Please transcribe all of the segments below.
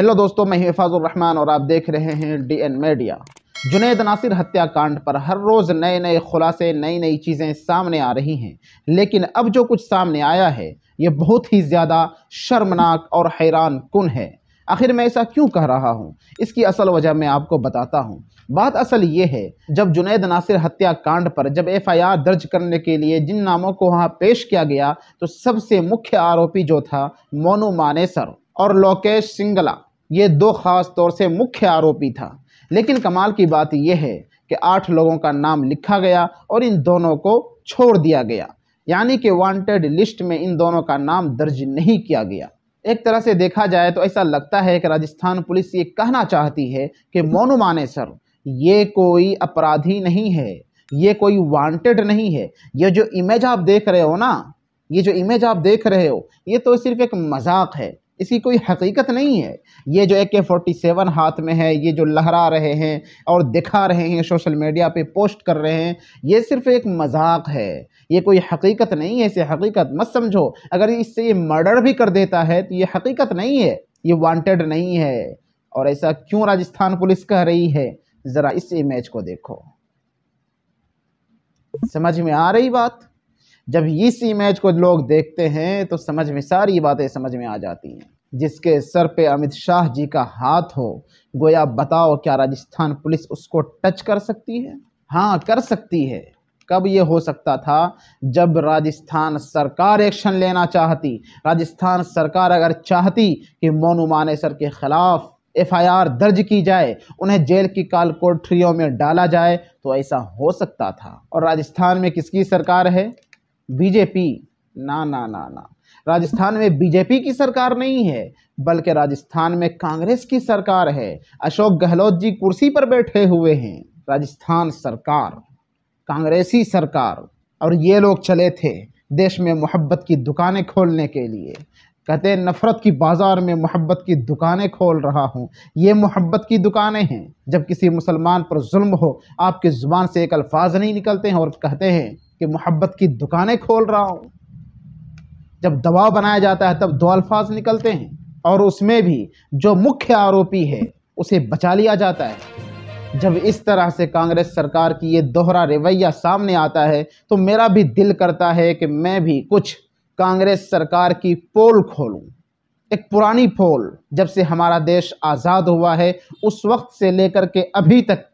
hello दोस्तों मैं रहमान और आप देख रहे हैं डीएन मीडिया जुनेद नासिर हत्याकांड पर हर रोज़ नए नए खुलासे नई नई चीज़ें सामने आ रही हैं लेकिन अब जो कुछ सामने आया है ये बहुत ही ज़्यादा शर्मनाक और हैरान कन है आखिर मैं ऐसा क्यों कह रहा हूँ इसकी असल वजह मैं आपको बताता हूँ बात असल ये है जब जुनेद नासिर हत्याकांड पर जब एफआईआर दर्ज करने के लिए जिन नामों को वहाँ पेश किया गया तो सबसे मुख्य आरोपी जो था मोनू मानेसर और लोकेश सिंगला ये दो खास तौर से मुख्य आरोपी था लेकिन कमाल की बात यह है कि आठ लोगों का नाम लिखा गया और इन दोनों को छोड़ दिया गया यानी कि वांटेड लिस्ट में इन दोनों का नाम दर्ज नहीं किया गया एक तरह से देखा जाए तो ऐसा लगता है कि राजस्थान पुलिस ये कहना चाहती है कि मोनू माने सर ये कोई अपराधी नहीं है ये कोई वांटेड नहीं है ये जो इमेज आप देख रहे हो ना ये जो इमेज आप देख रहे हो ये तो सिर्फ एक मजाक है इसकी कोई हकीकत नहीं है ये जो ए के फोर्टी सेवन हाथ में है ये जो लहरा रहे हैं और दिखा रहे हैं सोशल मीडिया पे पोस्ट कर रहे हैं ये सिर्फ एक मजाक है ये कोई हकीकत नहीं है इसे हकीकत मत समझो अगर इससे ये मर्डर भी कर देता है तो ये हकीकत नहीं है ये वांटेड नहीं है और ऐसा क्यों राजस्थान पुलिस कह रही है ज़रा इस इमेज को देखो समझ में आ रही बात जब इस इमेज को लोग देखते हैं तो समझ में सारी बातें समझ में आ जाती हैं जिसके सर पे अमित शाह जी का हाथ हो गोया बताओ क्या राजस्थान पुलिस उसको टच कर सकती है हाँ कर सकती है कब ये हो सकता था जब राजस्थान सरकार एक्शन लेना चाहती राजस्थान सरकार अगर चाहती कि मोनू माने सर के खिलाफ एफआईआर दर्ज की जाए उन्हें जेल की काल कोठरियों में डाला जाए तो ऐसा हो सकता था और राजस्थान में किसकी सरकार है बीजेपी ना ना ना ना राजस्थान में बीजेपी की सरकार नहीं है बल्कि राजस्थान में कांग्रेस की सरकार है अशोक गहलोत जी कुर्सी पर बैठे हुए हैं राजस्थान सरकार कांग्रेसी सरकार और ये लोग चले थे देश में मोहब्बत की दुकानें खोलने के लिए कहते नफ़रत की बाज़ार में मोहब्बत की दुकानें खोल रहा हूँ ये मोहब्बत की दुकानें हैं जब किसी मुसलमान पर जुल्म हो आपकी ज़ुबान से एक अल्फाज नहीं निकलते हैं और कहते हैं कि मोहब्बत की दुकानें खोल रहा हूँ जब दबाव बनाया जाता है तब दो अल्फाज निकलते हैं और उसमें भी जो मुख्य आरोपी है उसे बचा लिया जाता है जब इस तरह से कांग्रेस सरकार की ये दोहरा रवैया सामने आता है तो मेरा भी दिल करता है कि मैं भी कुछ कांग्रेस सरकार की पोल खोलूं एक पुरानी पोल जब से हमारा देश आज़ाद हुआ है उस वक्त से लेकर के अभी तक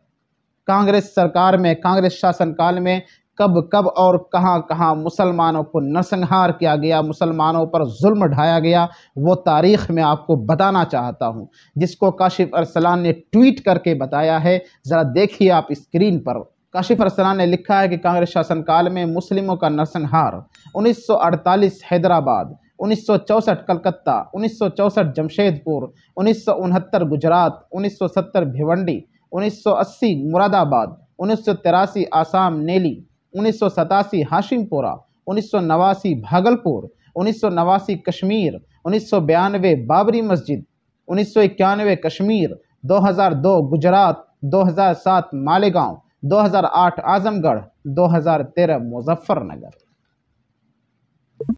कांग्रेस सरकार में कांग्रेस शासनकाल में कब कब और कहाँ कहाँ मुसलमानों को नरसंहार किया गया मुसलमानों पर जुल्म ढाया गया वो तारीख़ में आपको बताना चाहता हूँ जिसको काशिफ अरसलान ने ट्वीट करके बताया है ज़रा देखिए आप स्क्रीन पर काशिफ अरसलान ने लिखा है कि कांग्रेस शासनकाल में मुस्लिमों का नरसंहार 1948 हैदराबाद 1964 कलकत्ता 1964 जमशेदपुर उन्नीस गुजरात उन्नीस भिवंडी उन्नीस मुरादाबाद उन्नीस आसाम नेली उन्नीस सौ सतासी हाशिमपुरा उन्नीस सौ नवासी भागलपुर उन्नीस सौ नवासी कश्मीर उन्नीस सौ बयानवे बाबरी मस्जिद उन्नीस सौ इक्यानवे कश्मीर 2002 गुजरात 2007 मालेगांव 2008 आजमगढ़ 2013 मुजफ्फरनगर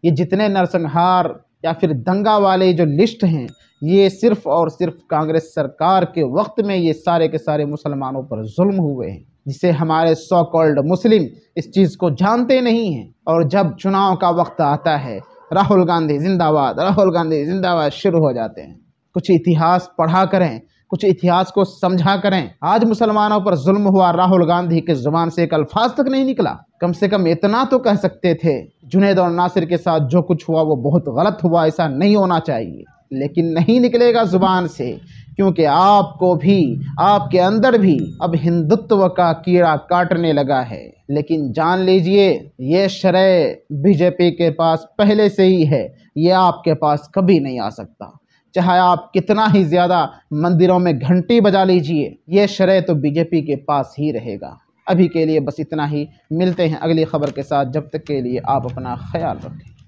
ये जितने नरसंहार या फिर दंगा वाले जो लिस्ट हैं ये सिर्फ़ और सिर्फ कांग्रेस सरकार के वक्त में ये सारे के सारे मुसलमानों पर जुल्म हुए हैं जिसे हमारे सो कॉल्ड मुस्लिम इस चीज़ को जानते नहीं हैं और जब चुनाव का वक्त आता है राहुल गांधी जिंदाबाद राहुल गांधी जिंदाबाद शुरू हो जाते हैं कुछ इतिहास पढ़ा करें कुछ इतिहास को समझा करें आज मुसलमानों पर जुल्म हुआ राहुल गांधी के जुबान से एक अल्फाज तक नहीं निकला कम से कम इतना तो कह सकते थे जुनेद और नासिर के साथ जो कुछ हुआ वो बहुत गलत हुआ ऐसा नहीं होना चाहिए लेकिन नहीं निकलेगा जुबान से क्योंकि आपको भी आपके अंदर भी अब हिंदुत्व का कीड़ा काटने लगा है लेकिन जान लीजिए ये शरय बीजेपी के पास पहले से ही है ये आपके पास कभी नहीं आ सकता चाहे आप कितना ही ज़्यादा मंदिरों में घंटी बजा लीजिए ये शरय तो बीजेपी के पास ही रहेगा अभी के लिए बस इतना ही मिलते हैं अगली खबर के साथ जब तक के लिए आप अपना ख्याल रखें